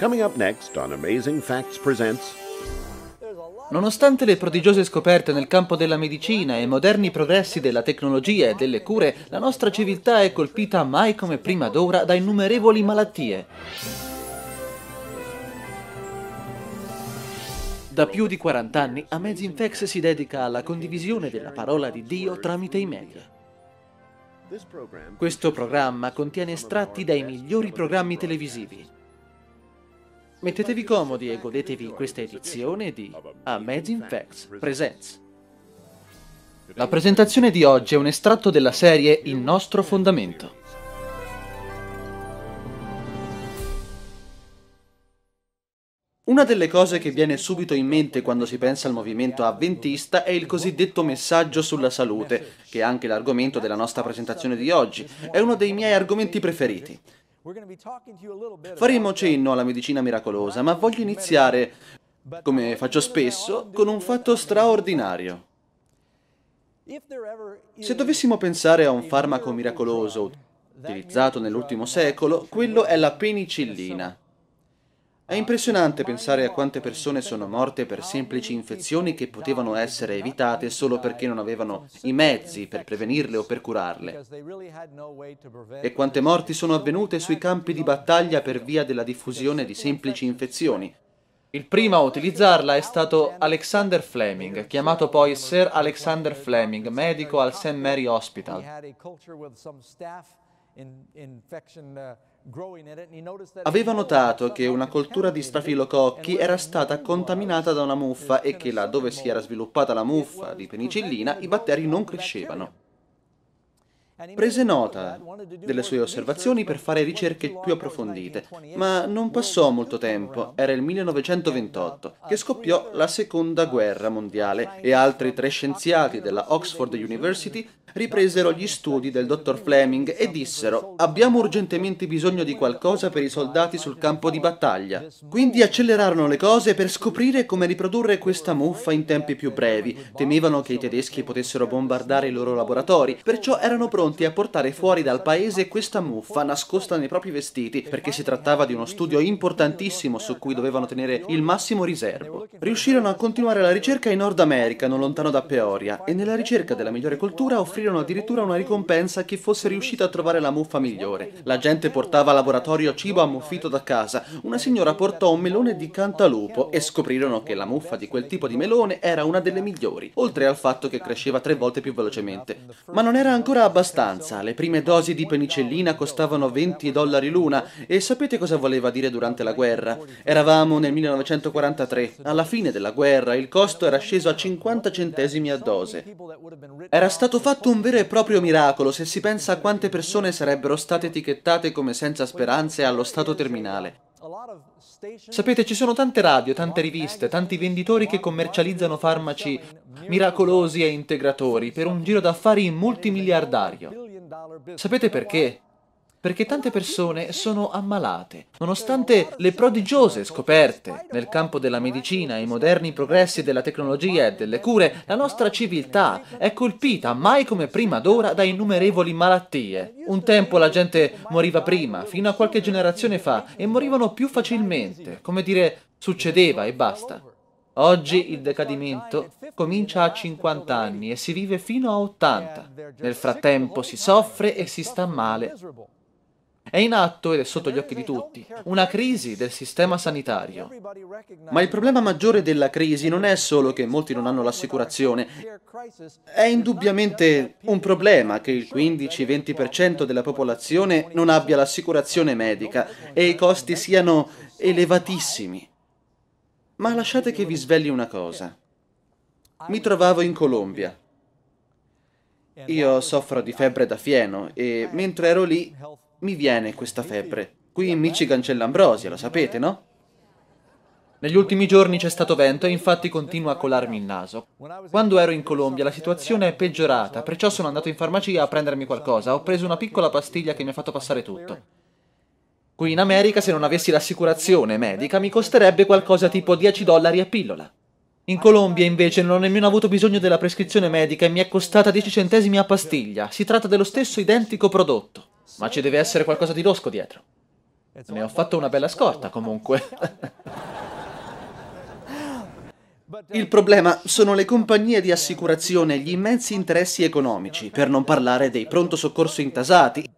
Coming up next on Amazing Facts presents Nonostante le prodigiose scoperte nel campo della medicina e i moderni progressi della tecnologia e delle cure, la nostra civiltà è colpita mai come prima d'ora da innumerevoli malattie. Da più di 40 anni Amazing Facts si dedica alla condivisione della parola di Dio tramite i media. Questo programma contiene estratti dai migliori programmi televisivi, Mettetevi comodi e godetevi questa edizione di Amazing Facts Presents. La presentazione di oggi è un estratto della serie Il nostro fondamento. Una delle cose che viene subito in mente quando si pensa al movimento avventista è il cosiddetto messaggio sulla salute, che è anche l'argomento della nostra presentazione di oggi. È uno dei miei argomenti preferiti. Faremo cenno alla medicina miracolosa, ma voglio iniziare, come faccio spesso, con un fatto straordinario. Se dovessimo pensare a un farmaco miracoloso utilizzato nell'ultimo secolo, quello è la penicillina. È impressionante pensare a quante persone sono morte per semplici infezioni che potevano essere evitate solo perché non avevano i mezzi per prevenirle o per curarle. E quante morti sono avvenute sui campi di battaglia per via della diffusione di semplici infezioni. Il primo a utilizzarla è stato Alexander Fleming, chiamato poi Sir Alexander Fleming, medico al St. Mary Hospital. Aveva notato che una coltura di strafilococchi era stata contaminata da una muffa e che là dove si era sviluppata la muffa di penicillina i batteri non crescevano prese nota delle sue osservazioni per fare ricerche più approfondite, ma non passò molto tempo, era il 1928, che scoppiò la Seconda Guerra Mondiale e altri tre scienziati della Oxford University ripresero gli studi del dottor Fleming e dissero abbiamo urgentemente bisogno di qualcosa per i soldati sul campo di battaglia. Quindi accelerarono le cose per scoprire come riprodurre questa muffa in tempi più brevi. Temevano che i tedeschi potessero bombardare i loro laboratori, perciò erano pronti pronti a portare fuori dal paese questa muffa nascosta nei propri vestiti perché si trattava di uno studio importantissimo su cui dovevano tenere il massimo riservo. Riuscirono a continuare la ricerca in Nord America, non lontano da Peoria, e nella ricerca della migliore coltura offrirono addirittura una ricompensa a chi fosse riuscito a trovare la muffa migliore. La gente portava al laboratorio cibo ammuffito da casa, una signora portò un melone di cantalupo e scoprirono che la muffa di quel tipo di melone era una delle migliori, oltre al fatto che cresceva tre volte più velocemente. Ma non era ancora abbastanza sostanza. Le prime dosi di penicellina costavano 20 dollari l'una e sapete cosa voleva dire durante la guerra? Eravamo nel 1943. Alla fine della guerra il costo era sceso a 50 centesimi a dose. Era stato fatto un vero e proprio miracolo se si pensa a quante persone sarebbero state etichettate come senza speranze allo stato terminale. Sapete, ci sono tante radio, tante riviste, tanti venditori che commercializzano farmaci miracolosi e integratori per un giro d'affari multimiliardario. Sapete perché? perché tante persone sono ammalate. Nonostante le prodigiose scoperte nel campo della medicina, i moderni progressi della tecnologia e delle cure, la nostra civiltà è colpita mai come prima d'ora da innumerevoli malattie. Un tempo la gente moriva prima, fino a qualche generazione fa, e morivano più facilmente, come dire succedeva e basta. Oggi il decadimento comincia a 50 anni e si vive fino a 80. Nel frattempo si soffre e si sta male è in atto ed è sotto gli occhi di tutti una crisi del sistema sanitario. Ma il problema maggiore della crisi non è solo che molti non hanno l'assicurazione, è indubbiamente un problema che il 15-20% della popolazione non abbia l'assicurazione medica e i costi siano elevatissimi. Ma lasciate che vi svegli una cosa. Mi trovavo in Colombia. Io soffro di febbre da fieno e mentre ero lì mi viene questa febbre. Qui in Michigan c'è l'ambrosia, lo sapete, no? Negli ultimi giorni c'è stato vento e infatti continua a colarmi il naso. Quando ero in Colombia la situazione è peggiorata, perciò sono andato in farmacia a prendermi qualcosa. Ho preso una piccola pastiglia che mi ha fatto passare tutto. Qui in America se non avessi l'assicurazione medica mi costerebbe qualcosa tipo 10 dollari a pillola. In Colombia invece non ho nemmeno avuto bisogno della prescrizione medica e mi è costata 10 centesimi a pastiglia. Si tratta dello stesso identico prodotto. Ma ci deve essere qualcosa di losco dietro. Ne ho fatto una bella scorta, comunque. Uh, Il problema sono le compagnie di assicurazione e gli immensi interessi economici, per non parlare dei pronto soccorso intasati.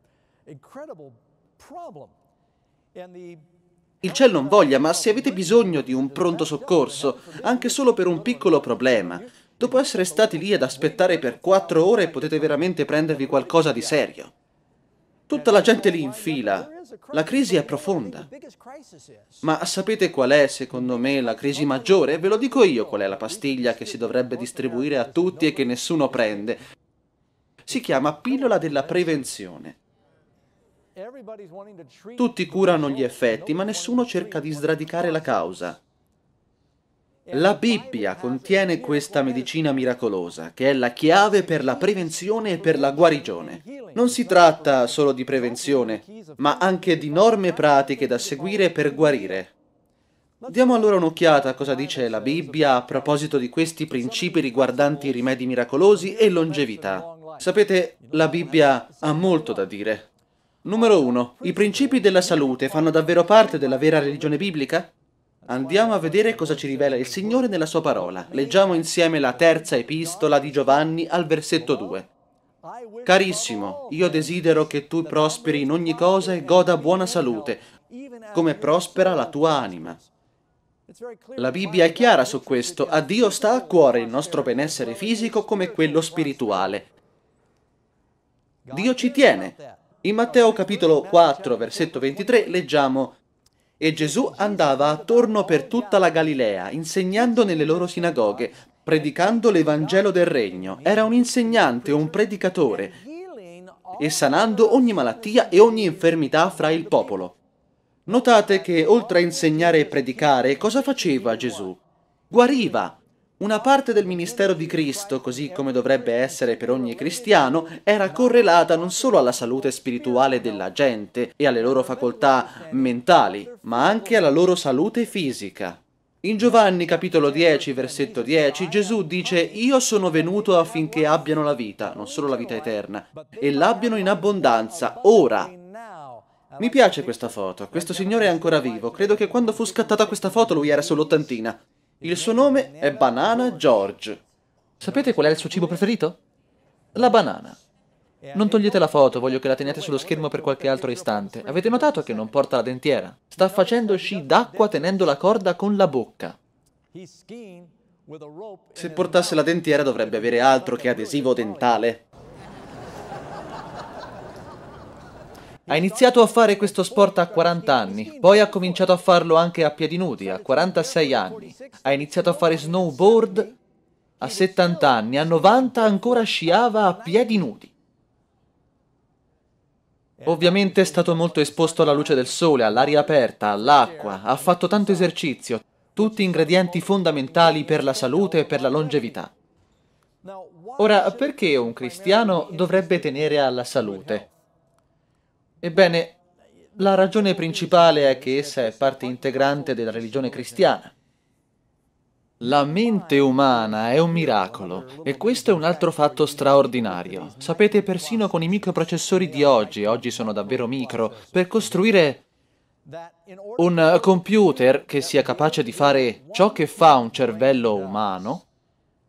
Il ciel non voglia, ma se avete bisogno di un pronto soccorso, anche solo per un piccolo problema, dopo essere stati lì ad aspettare per quattro ore potete veramente prendervi qualcosa di serio. Tutta la gente lì in fila. La crisi è profonda. Ma sapete qual è, secondo me, la crisi maggiore? Ve lo dico io qual è la pastiglia che si dovrebbe distribuire a tutti e che nessuno prende. Si chiama pillola della prevenzione. Tutti curano gli effetti, ma nessuno cerca di sradicare la causa. La Bibbia contiene questa medicina miracolosa, che è la chiave per la prevenzione e per la guarigione. Non si tratta solo di prevenzione, ma anche di norme pratiche da seguire per guarire. Diamo allora un'occhiata a cosa dice la Bibbia a proposito di questi principi riguardanti i rimedi miracolosi e longevità. Sapete, la Bibbia ha molto da dire. Numero 1. I principi della salute fanno davvero parte della vera religione biblica? Andiamo a vedere cosa ci rivela il Signore nella sua parola. Leggiamo insieme la terza epistola di Giovanni al versetto 2. Carissimo, io desidero che tu prosperi in ogni cosa e goda buona salute, come prospera la tua anima. La Bibbia è chiara su questo, a Dio sta a cuore il nostro benessere fisico come quello spirituale. Dio ci tiene. In Matteo capitolo 4, versetto 23 leggiamo e Gesù andava attorno per tutta la Galilea, insegnando nelle loro sinagoghe, predicando l'Evangelo del Regno. Era un insegnante, un predicatore, e sanando ogni malattia e ogni infermità fra il popolo. Notate che oltre a insegnare e predicare, cosa faceva Gesù? Guariva, una parte del ministero di Cristo, così come dovrebbe essere per ogni cristiano, era correlata non solo alla salute spirituale della gente e alle loro facoltà mentali, ma anche alla loro salute fisica. In Giovanni capitolo 10, versetto 10, Gesù dice Io sono venuto affinché abbiano la vita, non solo la vita eterna, e l'abbiano in abbondanza, ora, mi piace questa foto, questo signore è ancora vivo, credo che quando fu scattata questa foto lui era sull'ottantina. Il suo nome è Banana George. Sapete qual è il suo cibo preferito? La banana. Non togliete la foto, voglio che la teniate sullo schermo per qualche altro istante. Avete notato che non porta la dentiera? Sta facendo sci d'acqua tenendo la corda con la bocca. Se portasse la dentiera dovrebbe avere altro che adesivo dentale. Ha iniziato a fare questo sport a 40 anni, poi ha cominciato a farlo anche a piedi nudi, a 46 anni. Ha iniziato a fare snowboard a 70 anni, a 90 ancora sciava a piedi nudi. Ovviamente è stato molto esposto alla luce del sole, all'aria aperta, all'acqua, ha fatto tanto esercizio, tutti ingredienti fondamentali per la salute e per la longevità. Ora, perché un cristiano dovrebbe tenere alla salute? Ebbene, la ragione principale è che essa è parte integrante della religione cristiana. La mente umana è un miracolo e questo è un altro fatto straordinario. Sapete, persino con i microprocessori di oggi, oggi sono davvero micro, per costruire un computer che sia capace di fare ciò che fa un cervello umano,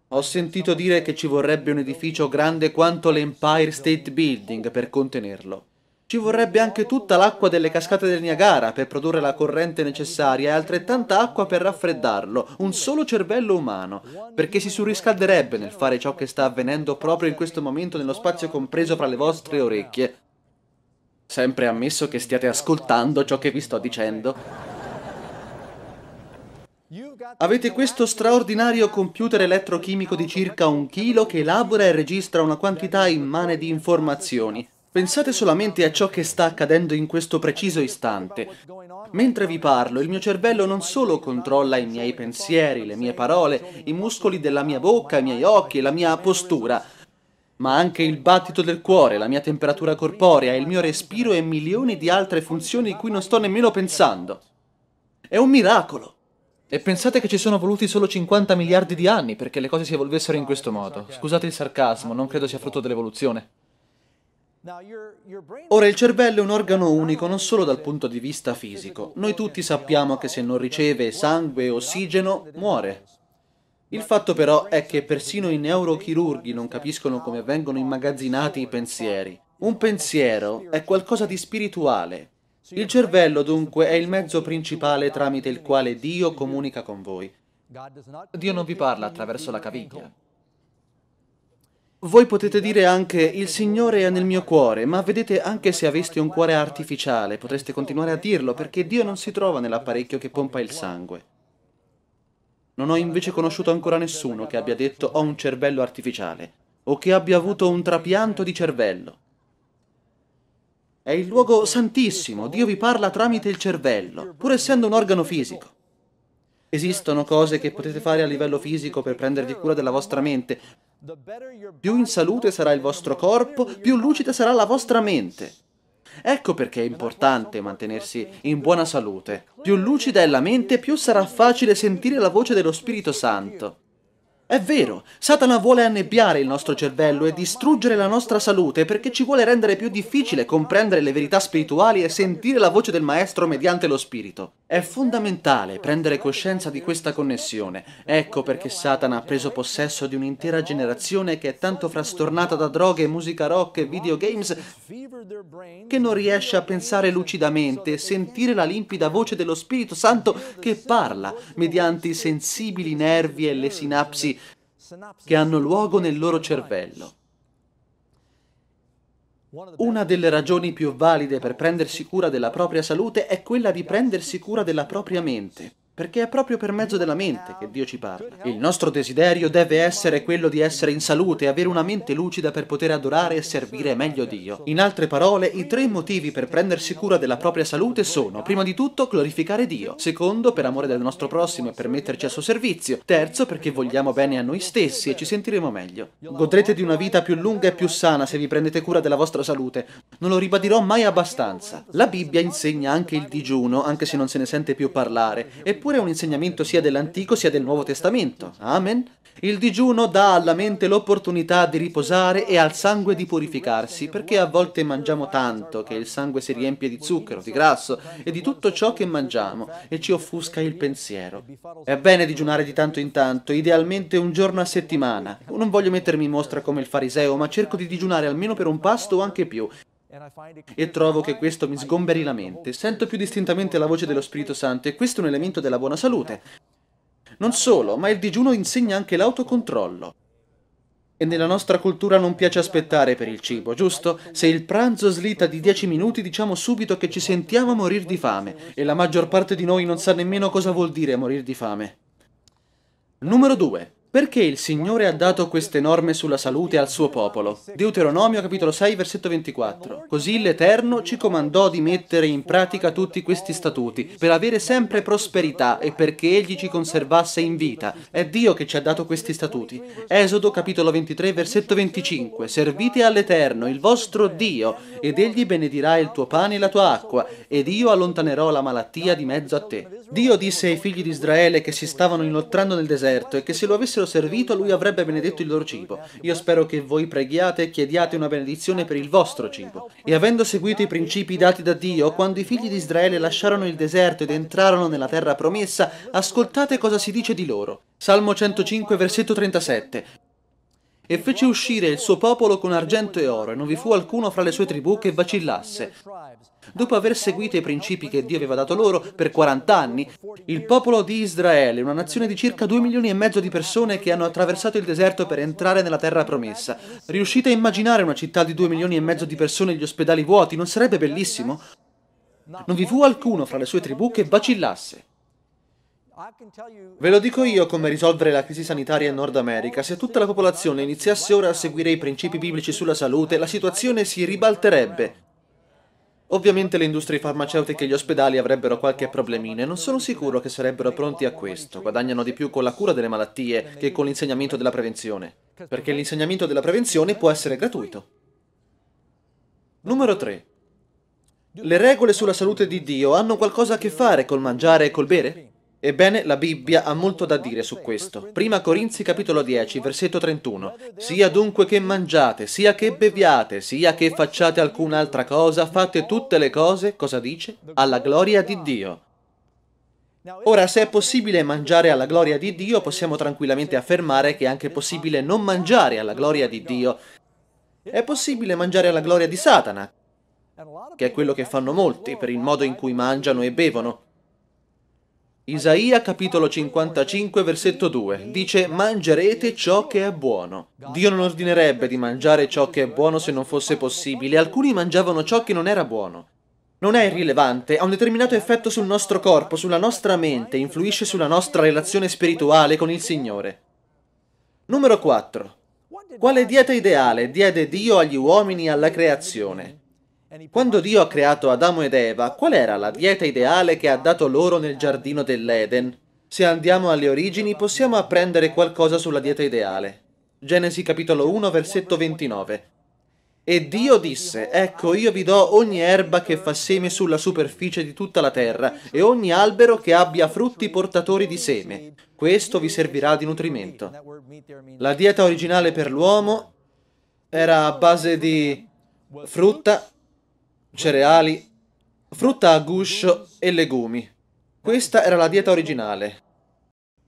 ho sentito dire che ci vorrebbe un edificio grande quanto l'Empire State Building per contenerlo. Ci vorrebbe anche tutta l'acqua delle cascate del Niagara per produrre la corrente necessaria e altrettanta acqua per raffreddarlo, un solo cervello umano, perché si surriscalderebbe nel fare ciò che sta avvenendo proprio in questo momento nello spazio compreso fra le vostre orecchie. Sempre ammesso che stiate ascoltando ciò che vi sto dicendo. Avete questo straordinario computer elettrochimico di circa un chilo che elabora e registra una quantità immane di informazioni. Pensate solamente a ciò che sta accadendo in questo preciso istante. Mentre vi parlo, il mio cervello non solo controlla i miei pensieri, le mie parole, i muscoli della mia bocca, i miei occhi, la mia postura, ma anche il battito del cuore, la mia temperatura corporea, il mio respiro e milioni di altre funzioni di cui non sto nemmeno pensando. È un miracolo! E pensate che ci sono voluti solo 50 miliardi di anni perché le cose si evolvessero in questo modo. Scusate il sarcasmo, non credo sia frutto dell'evoluzione. Ora il cervello è un organo unico non solo dal punto di vista fisico. Noi tutti sappiamo che se non riceve sangue e ossigeno muore. Il fatto però è che persino i neurochirurghi non capiscono come vengono immagazzinati i pensieri. Un pensiero è qualcosa di spirituale. Il cervello dunque è il mezzo principale tramite il quale Dio comunica con voi. Dio non vi parla attraverso la caviglia. Voi potete dire anche il Signore è nel mio cuore, ma vedete anche se aveste un cuore artificiale, potreste continuare a dirlo perché Dio non si trova nell'apparecchio che pompa il sangue. Non ho invece conosciuto ancora nessuno che abbia detto ho un cervello artificiale o che abbia avuto un trapianto di cervello. È il luogo santissimo, Dio vi parla tramite il cervello, pur essendo un organo fisico. Esistono cose che potete fare a livello fisico per prendervi cura della vostra mente, più in salute sarà il vostro corpo, più lucida sarà la vostra mente. Ecco perché è importante mantenersi in buona salute. Più lucida è la mente, più sarà facile sentire la voce dello Spirito Santo. È vero, Satana vuole annebbiare il nostro cervello e distruggere la nostra salute perché ci vuole rendere più difficile comprendere le verità spirituali e sentire la voce del Maestro mediante lo Spirito. È fondamentale prendere coscienza di questa connessione. Ecco perché Satana ha preso possesso di un'intera generazione che è tanto frastornata da droghe, musica rock e videogames che non riesce a pensare lucidamente e sentire la limpida voce dello Spirito Santo che parla mediante i sensibili nervi e le sinapsi che hanno luogo nel loro cervello. Una delle ragioni più valide per prendersi cura della propria salute è quella di prendersi cura della propria mente perché è proprio per mezzo della mente che Dio ci parla. Il nostro desiderio deve essere quello di essere in salute, e avere una mente lucida per poter adorare e servire meglio Dio. In altre parole, i tre motivi per prendersi cura della propria salute sono, prima di tutto, glorificare Dio, secondo, per amore del nostro prossimo e per metterci a suo servizio, terzo, perché vogliamo bene a noi stessi e ci sentiremo meglio. Godrete di una vita più lunga e più sana se vi prendete cura della vostra salute. Non lo ribadirò mai abbastanza. La Bibbia insegna anche il digiuno, anche se non se ne sente più parlare, e pure è un insegnamento sia dell'Antico sia del Nuovo Testamento. Amen. Il digiuno dà alla mente l'opportunità di riposare e al sangue di purificarsi, perché a volte mangiamo tanto che il sangue si riempie di zucchero, di grasso e di tutto ciò che mangiamo e ci offusca il pensiero. È bene digiunare di tanto in tanto, idealmente un giorno a settimana. Non voglio mettermi in mostra come il fariseo, ma cerco di digiunare almeno per un pasto o anche più, e trovo che questo mi sgomberi la mente, sento più distintamente la voce dello Spirito Santo e questo è un elemento della buona salute. Non solo, ma il digiuno insegna anche l'autocontrollo. E nella nostra cultura non piace aspettare per il cibo, giusto? Se il pranzo slita di 10 minuti diciamo subito che ci sentiamo morire di fame e la maggior parte di noi non sa nemmeno cosa vuol dire morire di fame. Numero 2. Perché il Signore ha dato queste norme sulla salute al suo popolo? Deuteronomio capitolo 6 versetto 24. Così l'Eterno ci comandò di mettere in pratica tutti questi statuti, per avere sempre prosperità e perché Egli ci conservasse in vita. È Dio che ci ha dato questi statuti. Esodo capitolo 23 versetto 25. Servite all'Eterno, il vostro Dio, ed Egli benedirà il tuo pane e la tua acqua, ed io allontanerò la malattia di mezzo a te. Dio disse ai figli di Israele che si stavano inoltrando nel deserto e che se lo avessero o servito, lui avrebbe benedetto il loro cibo. Io spero che voi preghiate e chiediate una benedizione per il vostro cibo. E avendo seguito i principi dati da Dio, quando i figli di Israele lasciarono il deserto ed entrarono nella terra promessa, ascoltate cosa si dice di loro. Salmo 105, versetto 37 e fece uscire il suo popolo con argento e oro, e non vi fu alcuno fra le sue tribù che vacillasse. Dopo aver seguito i principi che Dio aveva dato loro per 40 anni, il popolo di Israele, una nazione di circa 2 milioni e mezzo di persone che hanno attraversato il deserto per entrare nella terra promessa, riuscite a immaginare una città di 2 milioni e mezzo di persone e gli ospedali vuoti? Non sarebbe bellissimo? Non vi fu alcuno fra le sue tribù che vacillasse. Ve lo dico io come risolvere la crisi sanitaria in Nord America. Se tutta la popolazione iniziasse ora a seguire i principi biblici sulla salute, la situazione si ribalterebbe. Ovviamente le industrie farmaceutiche e gli ospedali avrebbero qualche problemino e non sono sicuro che sarebbero pronti a questo. Guadagnano di più con la cura delle malattie che con l'insegnamento della prevenzione. Perché l'insegnamento della prevenzione può essere gratuito. Numero 3. Le regole sulla salute di Dio hanno qualcosa a che fare col mangiare e col bere? Ebbene, la Bibbia ha molto da dire su questo. Prima Corinzi capitolo 10, versetto 31. Sia dunque che mangiate, sia che beviate, sia che facciate alcun'altra cosa, fate tutte le cose, cosa dice? Alla gloria di Dio. Ora, se è possibile mangiare alla gloria di Dio, possiamo tranquillamente affermare che è anche possibile non mangiare alla gloria di Dio. È possibile mangiare alla gloria di Satana, che è quello che fanno molti per il modo in cui mangiano e bevono. Isaia capitolo 55 versetto 2 dice mangerete ciò che è buono. Dio non ordinerebbe di mangiare ciò che è buono se non fosse possibile, alcuni mangiavano ciò che non era buono. Non è irrilevante, ha un determinato effetto sul nostro corpo, sulla nostra mente, influisce sulla nostra relazione spirituale con il Signore. Numero 4. Quale dieta ideale diede Dio agli uomini alla creazione? Quando Dio ha creato Adamo ed Eva, qual era la dieta ideale che ha dato loro nel giardino dell'Eden? Se andiamo alle origini possiamo apprendere qualcosa sulla dieta ideale. Genesi capitolo 1 versetto 29. E Dio disse, ecco io vi do ogni erba che fa seme sulla superficie di tutta la terra e ogni albero che abbia frutti portatori di seme. Questo vi servirà di nutrimento. La dieta originale per l'uomo era a base di frutta, cereali, frutta a guscio e legumi. Questa era la dieta originale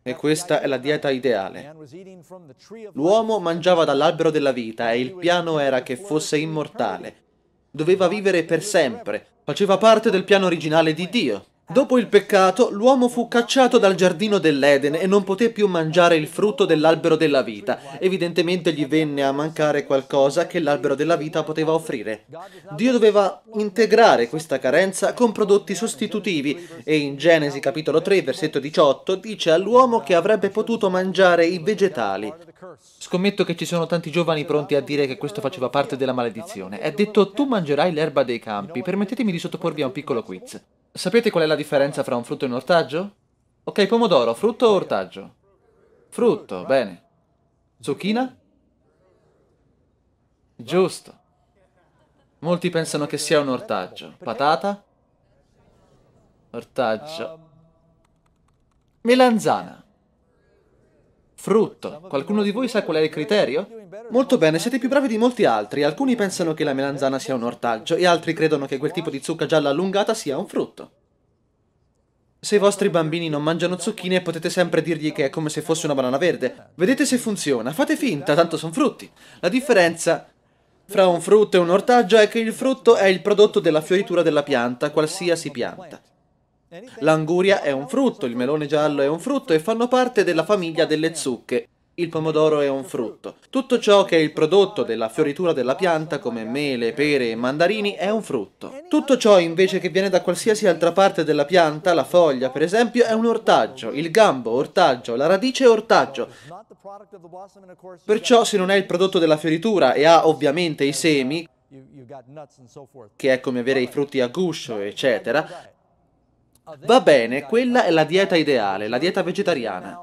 e questa è la dieta ideale. L'uomo mangiava dall'albero della vita e il piano era che fosse immortale. Doveva vivere per sempre, faceva parte del piano originale di Dio. Dopo il peccato, l'uomo fu cacciato dal giardino dell'Eden e non poté più mangiare il frutto dell'albero della vita. Evidentemente gli venne a mancare qualcosa che l'albero della vita poteva offrire. Dio doveva integrare questa carenza con prodotti sostitutivi e in Genesi capitolo 3 versetto 18 dice all'uomo che avrebbe potuto mangiare i vegetali. Scommetto che ci sono tanti giovani pronti a dire che questo faceva parte della maledizione. È detto tu mangerai l'erba dei campi. Permettetemi di sottoporvi a un piccolo quiz. Sapete qual è la differenza fra un frutto e un ortaggio? Ok, pomodoro, frutto o ortaggio? Frutto, bene. Zucchina? Giusto. Molti pensano che sia un ortaggio. Patata? Ortaggio. Melanzana. Frutto. Qualcuno di voi sa qual è il criterio? Molto bene, siete più bravi di molti altri. Alcuni pensano che la melanzana sia un ortaggio e altri credono che quel tipo di zucca gialla allungata sia un frutto. Se i vostri bambini non mangiano zucchine potete sempre dirgli che è come se fosse una banana verde. Vedete se funziona, fate finta, tanto sono frutti. La differenza fra un frutto e un ortaggio è che il frutto è il prodotto della fioritura della pianta, qualsiasi pianta. L'anguria è un frutto, il melone giallo è un frutto e fanno parte della famiglia delle zucche. Il pomodoro è un frutto. Tutto ciò che è il prodotto della fioritura della pianta, come mele, pere e mandarini, è un frutto. Tutto ciò invece che viene da qualsiasi altra parte della pianta, la foglia per esempio, è un ortaggio, il gambo ortaggio, la radice ortaggio. Perciò se non è il prodotto della fioritura e ha ovviamente i semi, che è come avere i frutti a guscio, eccetera, Va bene, quella è la dieta ideale, la dieta vegetariana.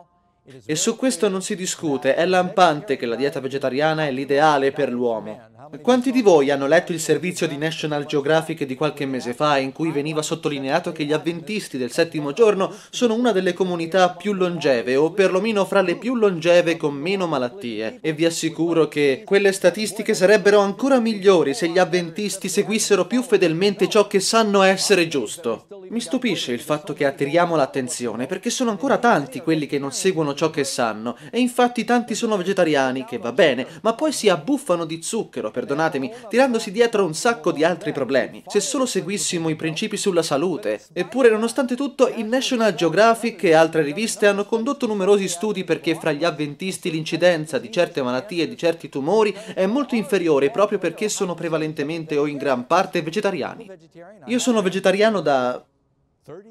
E su questo non si discute, è lampante che la dieta vegetariana è l'ideale per l'uomo. Quanti di voi hanno letto il servizio di National Geographic di qualche mese fa in cui veniva sottolineato che gli avventisti del settimo giorno sono una delle comunità più longeve o perlomeno fra le più longeve con meno malattie e vi assicuro che quelle statistiche sarebbero ancora migliori se gli avventisti seguissero più fedelmente ciò che sanno essere giusto. Mi stupisce il fatto che attiriamo l'attenzione perché sono ancora tanti quelli che non seguono ciò che sanno e infatti tanti sono vegetariani, che va bene, ma poi si abbuffano di zucchero perdonatemi, tirandosi dietro un sacco di altri problemi. Se solo seguissimo i principi sulla salute. Eppure, nonostante tutto, il National Geographic e altre riviste hanno condotto numerosi studi perché fra gli avventisti l'incidenza di certe malattie e di certi tumori è molto inferiore proprio perché sono prevalentemente o in gran parte vegetariani. Io sono vegetariano da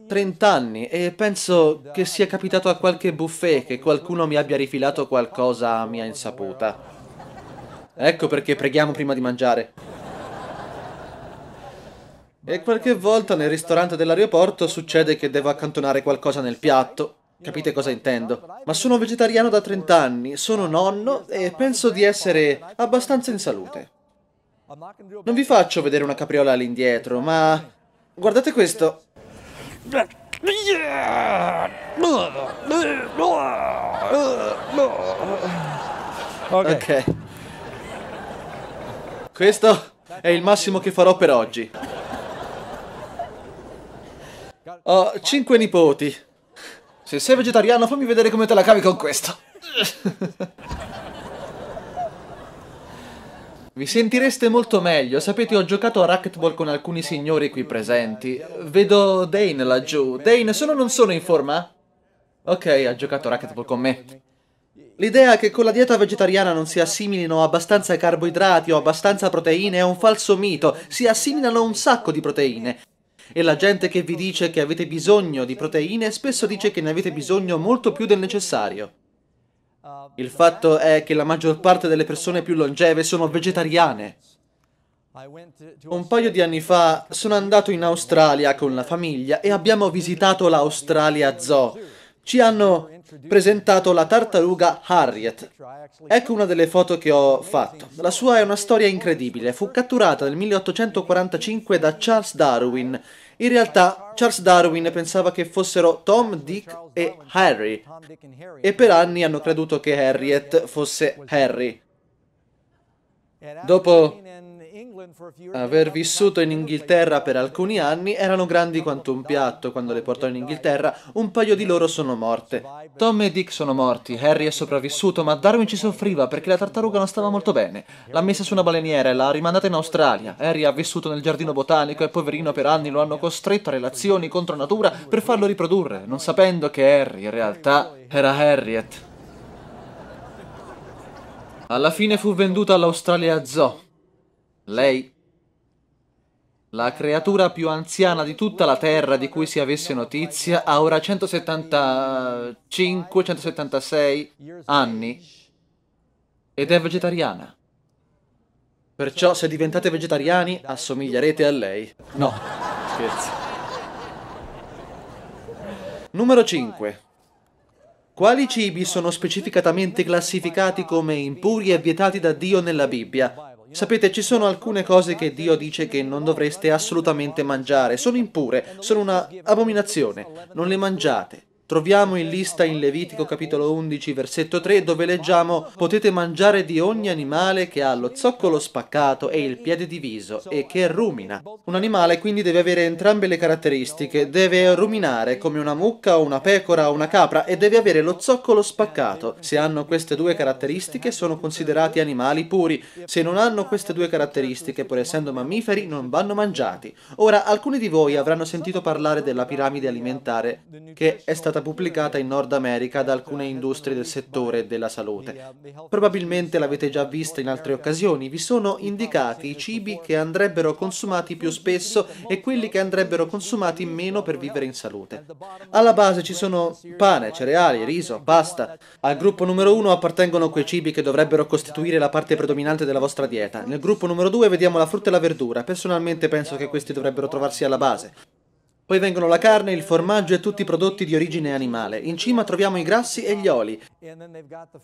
30 anni e penso che sia capitato a qualche buffet che qualcuno mi abbia rifilato qualcosa a mia insaputa. Ecco perché preghiamo prima di mangiare. E qualche volta nel ristorante dell'aeroporto succede che devo accantonare qualcosa nel piatto. Capite cosa intendo? Ma sono vegetariano da 30 anni, sono nonno e penso di essere abbastanza in salute. Non vi faccio vedere una capriola all'indietro, ma... Guardate questo. Ok. Questo è il massimo che farò per oggi. Ho cinque nipoti. Se sei vegetariano fammi vedere come te la cavi con questo. Vi sentireste molto meglio, sapete ho giocato a racquetball con alcuni signori qui presenti. Vedo Dane laggiù. Dane, sono o non sono in forma? Ok, ha giocato a racquetball con me. L'idea che con la dieta vegetariana non si assimilino abbastanza carboidrati o abbastanza proteine è un falso mito, si assimilano un sacco di proteine. E la gente che vi dice che avete bisogno di proteine spesso dice che ne avete bisogno molto più del necessario. Il fatto è che la maggior parte delle persone più longeve sono vegetariane. Un paio di anni fa sono andato in Australia con la famiglia e abbiamo visitato l'Australia Zoo ci hanno presentato la tartaruga Harriet. Ecco una delle foto che ho fatto. La sua è una storia incredibile. Fu catturata nel 1845 da Charles Darwin. In realtà Charles Darwin pensava che fossero Tom, Dick e Harry e per anni hanno creduto che Harriet fosse Harry. Dopo Aver vissuto in Inghilterra per alcuni anni erano grandi quanto un piatto. Quando le portò in Inghilterra, un paio di loro sono morte. Tom e Dick sono morti, Harry è sopravvissuto, ma Darwin ci soffriva perché la tartaruga non stava molto bene. L'ha messa su una baleniera e l'ha rimandata in Australia. Harry ha vissuto nel giardino botanico e poverino per anni lo hanno costretto a relazioni contro natura per farlo riprodurre, non sapendo che Harry in realtà era Harriet. Alla fine fu venduta all'Australia Zoo, lei, la creatura più anziana di tutta la Terra di cui si avesse notizia, ha ora 175-176 anni ed è vegetariana. Perciò se diventate vegetariani assomiglierete a lei. No, scherzo. Numero 5. Quali cibi sono specificatamente classificati come impuri e vietati da Dio nella Bibbia? Sapete, ci sono alcune cose che Dio dice che non dovreste assolutamente mangiare, sono impure, sono una abominazione, non le mangiate troviamo in lista in Levitico capitolo 11 versetto 3 dove leggiamo potete mangiare di ogni animale che ha lo zoccolo spaccato e il piede diviso e che rumina. Un animale quindi deve avere entrambe le caratteristiche, deve ruminare come una mucca o una pecora o una capra e deve avere lo zoccolo spaccato. Se hanno queste due caratteristiche sono considerati animali puri, se non hanno queste due caratteristiche pur essendo mammiferi non vanno mangiati. Ora alcuni di voi avranno sentito parlare della piramide alimentare che è stata pubblicata in Nord America da alcune industrie del settore della salute. Probabilmente l'avete già vista in altre occasioni, vi sono indicati i cibi che andrebbero consumati più spesso e quelli che andrebbero consumati meno per vivere in salute. Alla base ci sono pane, cereali, riso, pasta. Al gruppo numero 1 appartengono quei cibi che dovrebbero costituire la parte predominante della vostra dieta. Nel gruppo numero 2 vediamo la frutta e la verdura. Personalmente penso che questi dovrebbero trovarsi alla base. Poi vengono la carne, il formaggio e tutti i prodotti di origine animale. In cima troviamo i grassi e gli oli.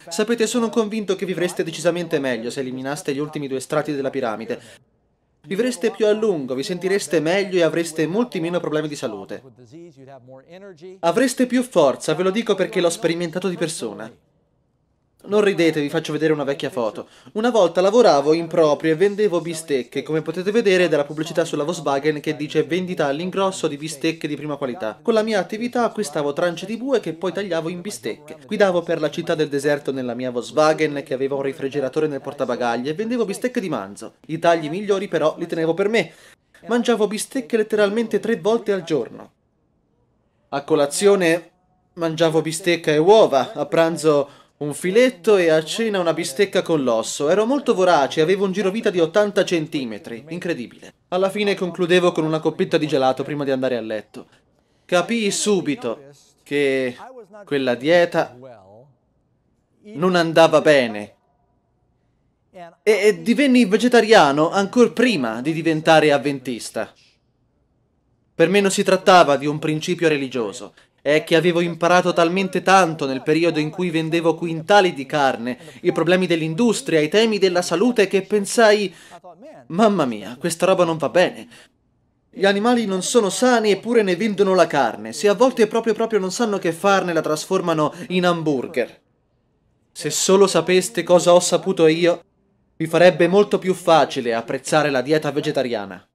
Sapete, sono convinto che vivreste decisamente meglio se eliminaste gli ultimi due strati della piramide. Vivreste più a lungo, vi sentireste meglio e avreste molti meno problemi di salute. Avreste più forza, ve lo dico perché l'ho sperimentato di persona. Non ridete, vi faccio vedere una vecchia foto. Una volta lavoravo in proprio e vendevo bistecche, come potete vedere dalla pubblicità sulla Volkswagen che dice vendita all'ingrosso di bistecche di prima qualità. Con la mia attività acquistavo trance di bue che poi tagliavo in bistecche. Guidavo per la città del deserto nella mia Volkswagen che aveva un refrigeratore nel portabagagli e vendevo bistecche di manzo. I tagli migliori però li tenevo per me. Mangiavo bistecche letteralmente tre volte al giorno. A colazione mangiavo bistecca e uova, a pranzo un filetto e a cena una bistecca con l'osso. Ero molto vorace, avevo un girovita di 80 centimetri. Incredibile. Alla fine concludevo con una coppetta di gelato prima di andare a letto. Capii subito che quella dieta non andava bene. E divenni vegetariano ancora prima di diventare avventista. Per me non si trattava di un principio religioso, è che avevo imparato talmente tanto nel periodo in cui vendevo quintali di carne, i problemi dell'industria, i temi della salute, che pensai, mamma mia, questa roba non va bene. Gli animali non sono sani eppure ne vendono la carne, se a volte proprio proprio non sanno che farne la trasformano in hamburger. Se solo sapeste cosa ho saputo io, vi farebbe molto più facile apprezzare la dieta vegetariana.